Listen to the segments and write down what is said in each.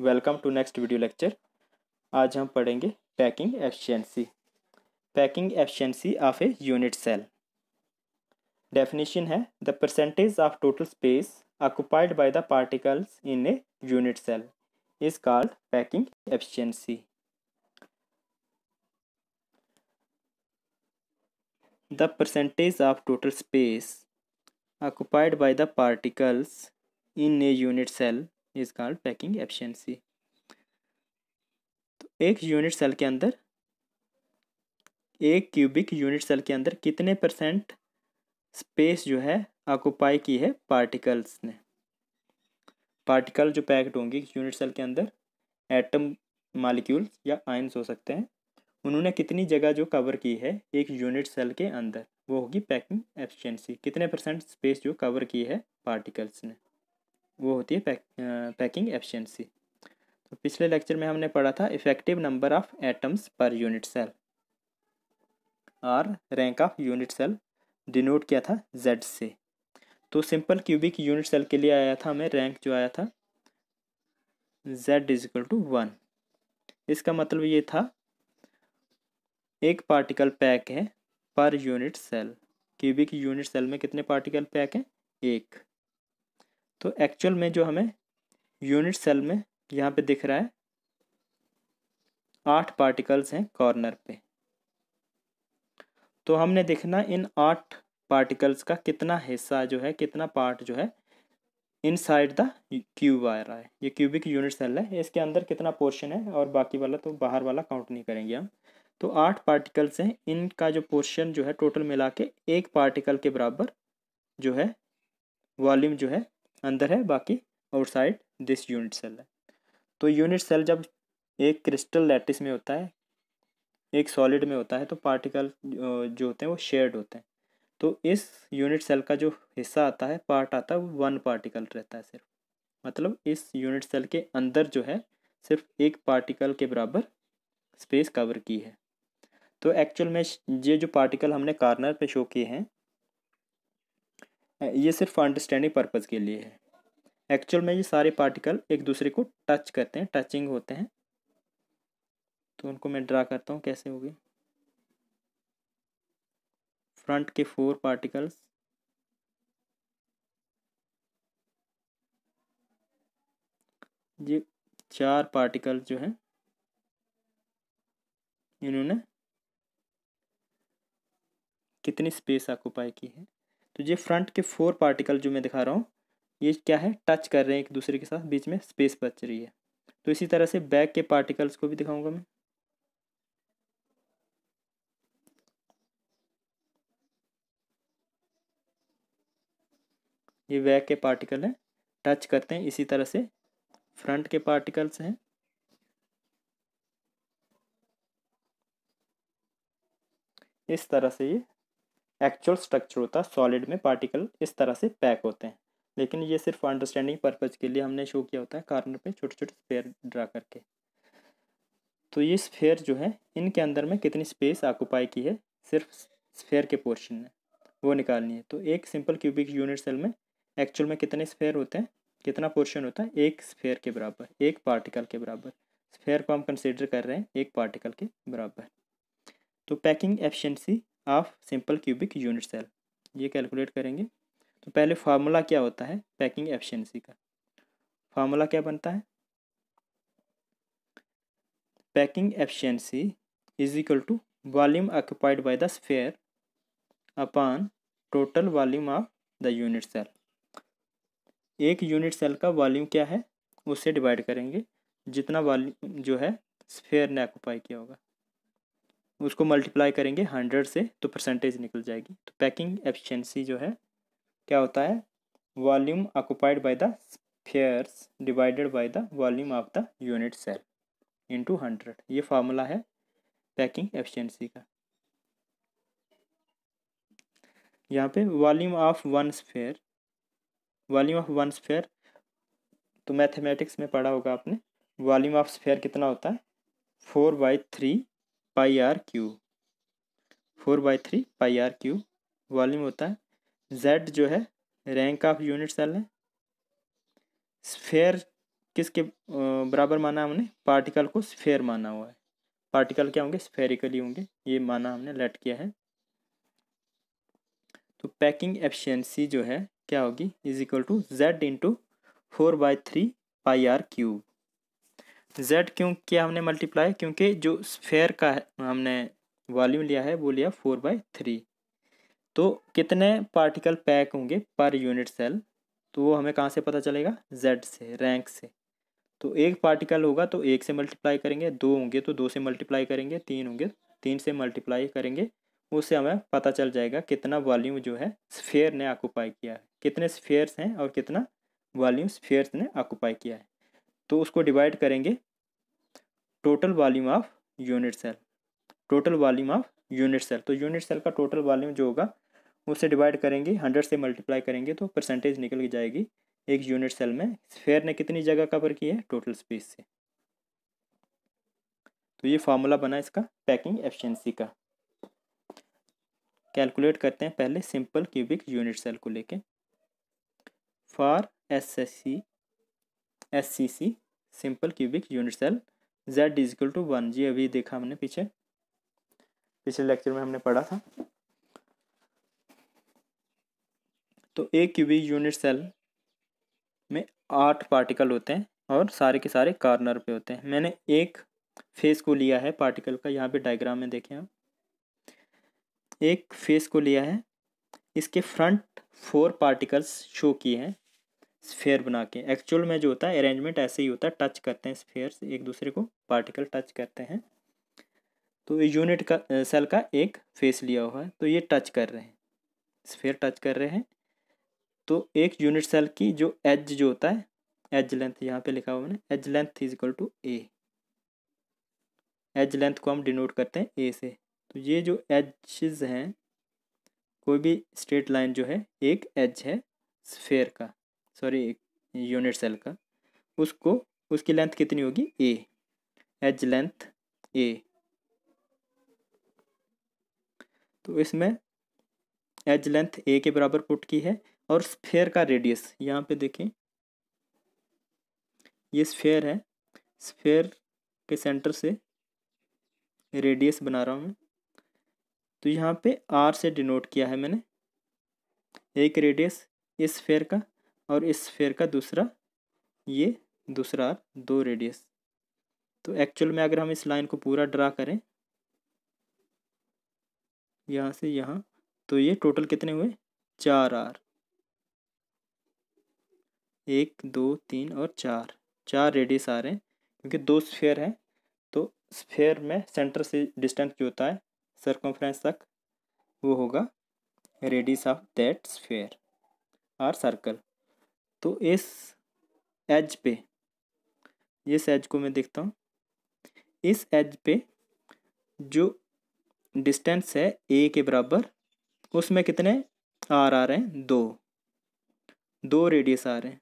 Welcome to next video lecture आज हम पढ़ेंगे packing efficiency packing efficiency of a unit cell definition है the percentage of total space occupied by the particles in a unit cell is called packing efficiency the percentage of total space occupied by the particles in a unit cell is called packing efficiency तो एक unit cell के अंदर एक cubic unit cell के अंदर कितने percent space जो है ऑक्यूपाई की है पार्टिकल्स ने पार्टिकल जो पैक्ड होंगे यूनिट सेल के अंदर एटम मालिक्यूल या आयंस हो सकते हैं उन्होंने कितनी जगह जो कवर की है एक यूनिट सेल के अंदर वो होगी पैकिंग एफिशिएंसी कितने परसेंट स्पेस जो कवर की है पार्टिकल्स ने वो होती है पैक, पैकिंग एफिशिएंसी तो पिछले लेक्चर में हमने पढ़ा था effective number of atoms per unit cell और rank of unit cell denote किया था जेड से तो सिंपल क्यूबिक यूनिट सेल के लिए आया था हमें रैंक जो आया था Z is equal to one इसका मतलब ये था एक पार्टिकल पैक है per unit cell cubic unit cell में कितने पार्टिकल पैक हैं एक तो एक्चुअल में जो हमें यूनिट सेल में यहाँ पे दिख रहा है आठ पार्टिकल्स हैं कॉर्नर पे तो हमने देखना इन आठ पार्टिकल्स का कितना हिस्सा जो है कितना पार्ट जो है इन साइड द क्यूब आ रहा है ये क्यूबिक यूनिट सेल है इसके अंदर कितना पोर्शन है और बाकी वाला तो बाहर वाला काउंट नहीं करेंगे हम तो आठ पार्टिकल्स हैं इनका जो पोर्शन जो है टोटल मिला के एक पार्टिकल के बराबर जो है वॉल्यूम जो है अंदर है बाकी आउटसाइड दिस यूनिट सेल है तो यूनिट सेल जब एक क्रिस्टल लैटिस में होता है एक सॉलिड में होता है तो पार्टिकल जो होते हैं वो शेयर्ड होते हैं तो इस यूनिट सेल का जो हिस्सा आता है पार्ट आता है वो वन पार्टिकल रहता है सिर्फ मतलब इस यूनिट सेल के अंदर जो है सिर्फ एक पार्टिकल के बराबर स्पेस कवर की है तो एक्चुअल में ये जो पार्टिकल हमने कार्नर पे शो किए हैं ये सिर्फ अंडरस्टैंडिंग पर्पज़ के लिए है एक्चुअल में ये सारे पार्टिकल एक दूसरे को टच करते हैं टचिंग होते हैं तो उनको मैं ड्रा करता हूँ कैसे हो गए फ्रंट के फोर पार्टिकल्स ये चार पार्टिकल जो हैं इन्होंने कितनी स्पेस ऑक्यूपाई की है तो ये फ्रंट के फोर पार्टिकल जो मैं दिखा रहा हूँ ये क्या है टच कर रहे हैं एक दूसरे के साथ बीच में स्पेस बच रही है तो इसी तरह से बैक के पार्टिकल्स को भी दिखाऊंगा मैं ये बैक के पार्टिकल हैं टच करते हैं इसी तरह से फ्रंट के पार्टिकल्स हैं इस तरह से ये एक्चुअल स्ट्रक्चर होता है सॉलिड में पार्टिकल इस तरह से पैक होते हैं लेकिन ये सिर्फ अंडरस्टैंडिंग पर्पज़ के लिए हमने शो किया होता है कार्नर पे छोटे छोटे स्पेयर ड्रा करके तो ये स्पेयर जो है इनके अंदर में कितनी स्पेस आकुपाई की है सिर्फ स्फेयर के पोर्शन ने वो निकालनी है तो एक सिंपल क्यूबिक यूनिट सेल में एक्चुअल में कितने स्फेयर होते हैं कितना पोर्शन होता है एक स्फेयर के बराबर एक पार्टिकल के बराबर स्फेयर को हम कंसिडर कर रहे हैं एक पार्टिकल के बराबर तो packing efficiency of simple cubic unit cell ये कैलकुलेट करेंगे तो पहले फार्मूला क्या होता है पैकिंग एफिशिएंसी का फार्मूला क्या बनता है packing efficiency is equal to volume occupied by the sphere upon total volume of the unit cell एक यूनिट सेल का वॉल्यूम क्या है उससे डिवाइड करेंगे जितना वॉल्यूम जो है स्फेयर ने ऑक्यूपाई किया होगा उसको मल्टीप्लाई करेंगे हंड्रेड से तो परसेंटेज निकल जाएगी तो पैकिंग एफिशिएंसी जो है क्या होता है volume occupied by the spheres divided by the volume of the unit cell into hundred ये फार्मूला है पैकिंग एफिशिएंसी का यहाँ पे volume of one sphere volume of one sphere तो मैथमेटिक्स में पढ़ा होगा आपने वॉल्यूम ऑफ स्फेयर कितना होता है four by three pi r cube four by three pi r cube volume होता है जेड जो है रैंक ऑफ यूनिट सेल है स्फेयर किसके बराबर माना हमने पार्टिकल को स्फेयर माना हुआ है पार्टिकल क्या होंगे स्फेरिकली होंगे ये माना हमने लेट किया है तो पैकिंग एफिशिएंसी जो है क्या होगी is equal to Z into four by three pi r cube Z क्यों क्या हमने मल्टीप्लाई क्योंकि जो स्फेयर का हमने वॉल्यूम लिया है वो लिया फोर बाई थ्री तो कितने पार्टिकल पैक होंगे पर यूनिट सेल तो वो हमें कहाँ से पता चलेगा जेड से रैंक से तो एक पार्टिकल होगा तो एक से मल्टीप्लाई करेंगे दो होंगे तो दो से मल्टीप्लाई करेंगे तीन होंगे तो तीन से मल्टीप्लाई करेंगे उससे हमें पता चल जाएगा कितना वॉल्यूम जो है स्फेयर ने आकुपाई किया है कितने स्फेयर्स हैं और कितना वॉल्यूम स्फेयर्स ने आकुपाई किया है तो उसको डिवाइड करेंगे total volume of unit cell total volume of unit cell तो यूनिट सेल का टोटल वॉल्यूम जो होगा उससे डिवाइड करेंगे हंड्रेड से मल्टीप्लाई करेंगे तो परसेंटेज निकल के जाएगी एक यूनिट सेल में स्फेयर ने कितनी जगह कवर की है टोटल स्पेस से तो ये फार्मूला बना इसका पैकिंग एफिशिएंसी का कैलकुलेट करते हैं पहले सिंपल क्यूबिक यूनिट सेल को लेके for S S C S C C simple cubic unit cell Z is equal to one जी अभी देखा हमने पीछे पिछले लेक्चर में हमने पढ़ा था तो एक क्यूबिक यूनिट सेल में आठ पार्टिकल होते हैं और सारे के सारे कार्नर पे होते हैं मैंने एक फेस को लिया है पार्टिकल का यहाँ पे डायग्राम में देखें आप एक फेस को लिया है इसके फ्रंट फोर पार्टिकल्स शो किए हैं स्फेयर बना के एक्चुअल में जो होता है अरेंजमेंट ऐसे ही होता है टच करते हैं स्फेयर एक दूसरे को पार्टिकल टच करते हैं तो ये यूनिट का सेल का एक फेस लिया हुआ है तो ये टच कर रहे हैं स्फेयर टच कर रहे हैं तो एक यूनिट सेल की जो एज जो होता है एज लेंथ यहाँ पे लिखा हुआ मैंने edge length is equal to a edge length को हम डिनोट करते हैं ए से तो ये जो एजेस हैं कोई भी स्ट्रेट लाइन जो है एक एज है स्फेयर का सॉरी एक यूनिट सेल का उसको उसकी लेंथ कितनी होगी ए एज लेंथ ए तो इसमें एज लेंथ ए के बराबर पुट की है और स्फेयर का रेडियस यहाँ पे देखें ये स्फेयर है स्फेयर के सेंटर से रेडियस बना रहा हूँ मैं तो यहाँ पे आर से डिनोट किया है मैंने एक रेडियस इस स्फेयर का और इस स्फेयर का दूसरा ये दूसरा आर दो रेडियस तो एक्चुअल में अगर हम इस लाइन को पूरा ड्रा करें यहाँ से यहाँ तो ये टोटल कितने हुए चार आर एक दो तीन और चार चार रेडियस आ रहे हैं क्योंकि दो स्फेयर हैं तो स्फेयर में सेंटर से डिस्टेंस जो होता है सरकमफ्रेंस तक वो होगा radius of that sphere r circle तो इस एज पे इस एज को मैं देखता हूँ इस एज पे जो डिस्टेंस है ए के बराबर उसमें कितने आर आ रहे हैं दो दो रेडियस आ रहे हैं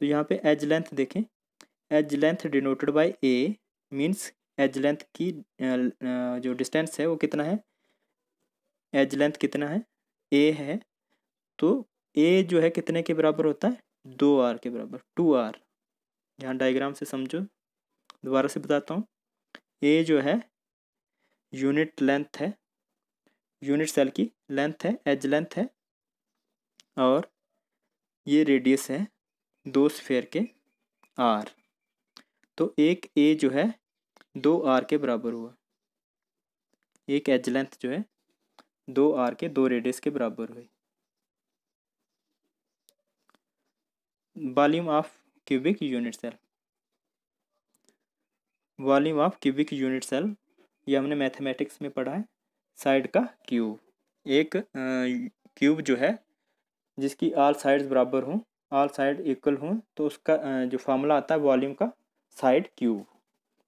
तो यहाँ पे एज लेंथ देखें edge length denoted by a means edge length की जो डिस्टेंस है वो कितना है एज लेंथ कितना है ए है तो ए जो है कितने के बराबर होता है दो आर के बराबर टू आर यहाँ डायग्राम से समझो दोबारा से बताता हूँ ए जो है यूनिट लेंथ है यूनिट सेल की लेंथ है एज लेंथ है और ये रेडियस है दो स्फेयर के आर तो एक ए जो है दो आर के बराबर हुआ एक एज लेंथ जो है दो आर के दो रेडियस के बराबर हुई volume of cubic unit cell volume of cubic unit cell ये हमने मैथमेटिक्स में पढ़ा है साइड का क्यूब एक क्यूब जो है जिसकी आर साइड्स बराबर हों ऑल साइड इक्वल हों तो उसका जो फार्मूला आता है वॉल्यूम का साइड क्यूब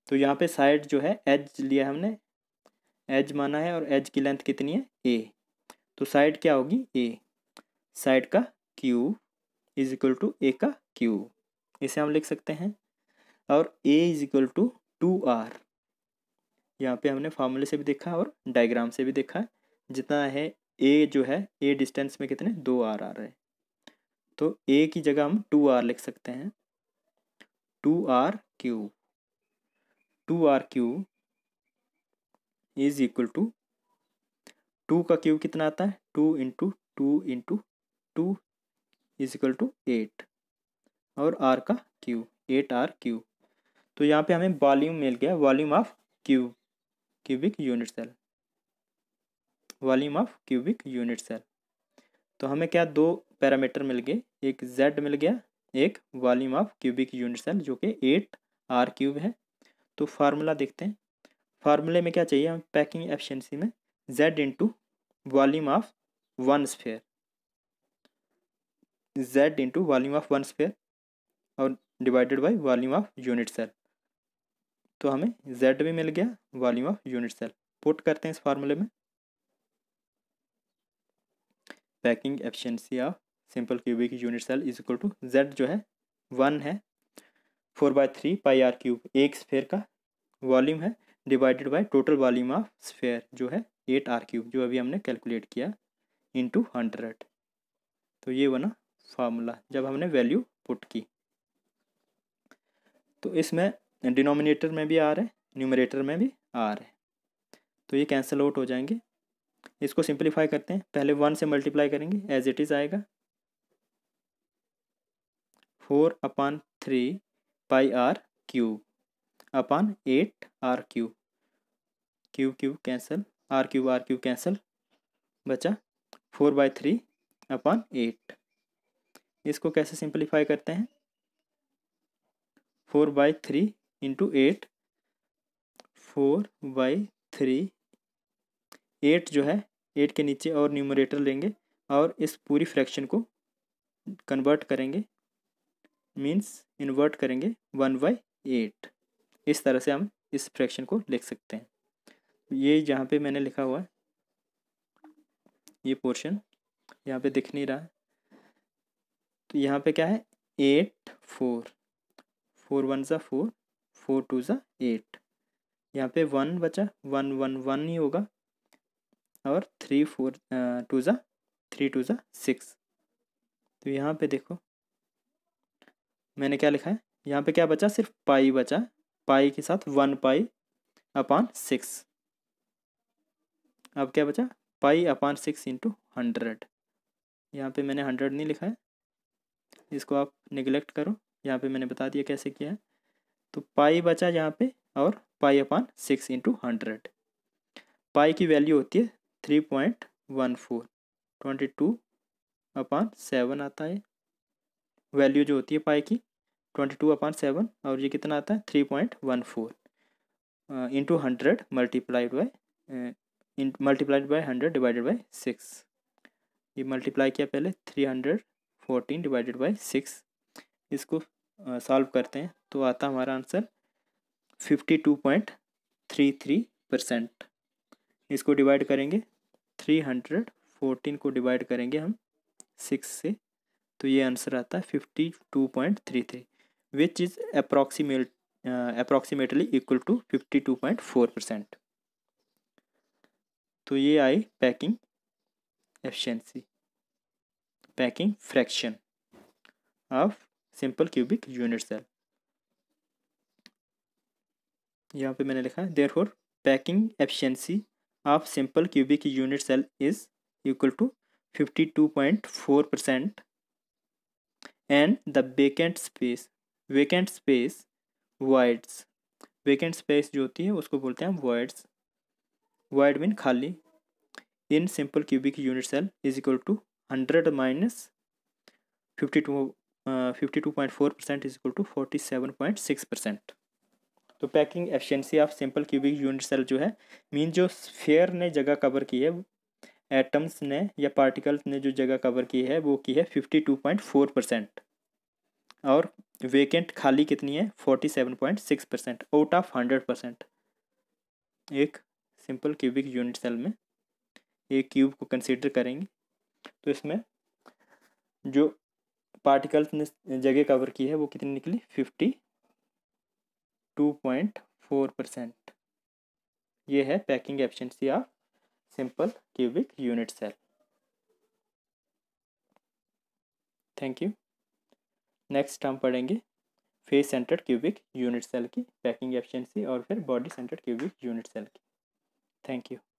तो यहाँ पे साइड जो है एज लिया हमने एज माना है और एज की लेंथ कितनी है ए तो साइड क्या होगी ए साइड का cube is equal to a का क्यूब इसे हम लिख सकते हैं और a is equal to two r यहाँ पे हमने फार्मूले से भी देखा और डायग्राम से भी देखा जितना है ए जो है ए डिस्टेंस में कितने दो आर आ रहे हैं तो ए की जगह हम टू आर लिख सकते हैं two r cube two r cube is equal to two का क्यू कितना आता है two into two into two is equal to eight और आर का क्यू एट आर क्यू तो यहाँ पे हमें वॉल्यूम मिल गया volume of cube cubic unit cell volume of cubic unit cell तो हमें क्या दो पैरामीटर मिल गए एक z मिल गया एक volume of cubic unit cell जो कि एट आर क्यूब है तो फार्मूला देखते हैं फार्मूले में क्या चाहिए हमें पैकिंग एफिशिएंसी में z into volume of one sphere z into volume of one sphere और divided by volume of unit cell तो हमें z भी मिल गया volume of unit cell put करते हैं इस फार्मूले में packing efficiency of simple cubic unit cell is equal to Z जो है वन है four by three pi r cube एक स्फेयर का वॉल्यूम है divided by total volume of sphere जो है एट आर क्यूब जो अभी हमने कैलकुलेट किया इंटू हंड्रेड तो ये बना फार्मूला जब हमने वैल्यू पुट की तो इसमें डिनोमिनेटर में भी आ रहा है न्यूमरेटर में भी रहा है तो ये कैंसिल आउट हो जाएंगे इसको सिंप्लीफाई करते हैं पहले वन से मल्टीप्लाई करेंगे एज इट इज़ आएगा four upon three pi r cube upon eight r cube cube cube cancel r cube r cube cancel बचा four by three upon eight इसको कैसे सिंप्लीफाई करते हैं four by three into eight four by three eight जो है eight के नीचे और न्यूमरेटर लेंगे और इस पूरी फ्रैक्शन को कन्वर्ट करेंगे मीन्स इन्वर्ट करेंगे वन बाई एट इस तरह से हम इस फ्रैक्शन को लिख सकते हैं ये जहाँ पे मैंने लिखा हुआ है ये पोर्शन यहाँ पे दिख नहीं रहा तो यहाँ पे क्या है एट फोर फोर वन ज़ा फोर फोर टू ज़ा एट यहाँ पे वन बचा वन वन वन ही होगा और थ्री फोर टू ज़ा थ्री टू ज़ा सिक्स तो यहाँ पे देखो मैंने क्या लिखा है यहाँ पे क्या बचा सिर्फ पाई बचा पाई के साथ वन पाई अपान सिक्स अब क्या बचा pi upon six into hundred यहाँ पे मैंने हंड्रेड नहीं लिखा है इसको आप निगलेक्ट करो यहाँ पे मैंने बता दिया कैसे किया है तो पाई बचा यहाँ पे और pi upon six into hundred pi की वैल्यू होती है three point one four twenty two upon seven आता है वैल्यू जो होती है पाई की ट्वेंटी टू अपॉन सेवन और ये कितना आता है three point one four into hundred multiplied by multiplied by hundred divided by six ये मल्टीप्लाई किया पहले three hundred fourteen divided by six इसको सॉल्व uh, करते हैं तो आता हमारा answer fifty two point three three percent इसको डिवाइड करेंगे थ्री हंड्रेड फोर्टीन को डिवाइड करेंगे हम सिक्स से तो ये आंसर आता है fifty two point three three which is approximate approximately equal to fifty two point four percent तो ये I packing efficiency packing fraction of simple cubic unit cell यहाँ पे मैंने लिखा है therefore packing efficiency of simple cubic unit cell is equal to fifty two point four percent and the vacant space vacant space voids vacant space जो होती है उसको बोलते हैं हम वर्ड्स वर्ड मीन खाली in simple cubic unit cell is equal to hundred minus fifty two fifty two point four percent is equal to forty seven point six percent तो packing efficiency of simple cubic unit cell जो है mean जो fair ने जगह cover की है atoms ने या पार्टिकल्स ने जो जगह कवर की है वो की है fifty two point four percent और वेकेंट खाली कितनी है forty seven point six percent out of hundred percent एक सिंपल क्यूबिक यूनिट सेल में एक क्यूब को कंसीडर करेंगे तो इसमें जो पार्टिकल्स ने जगह कवर की है वो कितनी निकली fifty two point four percent ये है packing efficiency of simple cubic unit cell. Thank you next हम पढ़ेंगे face centred cubic unit cell की पैकिंग एफिशिएंसी और फिर body centred cubic unit cell की थैंक यू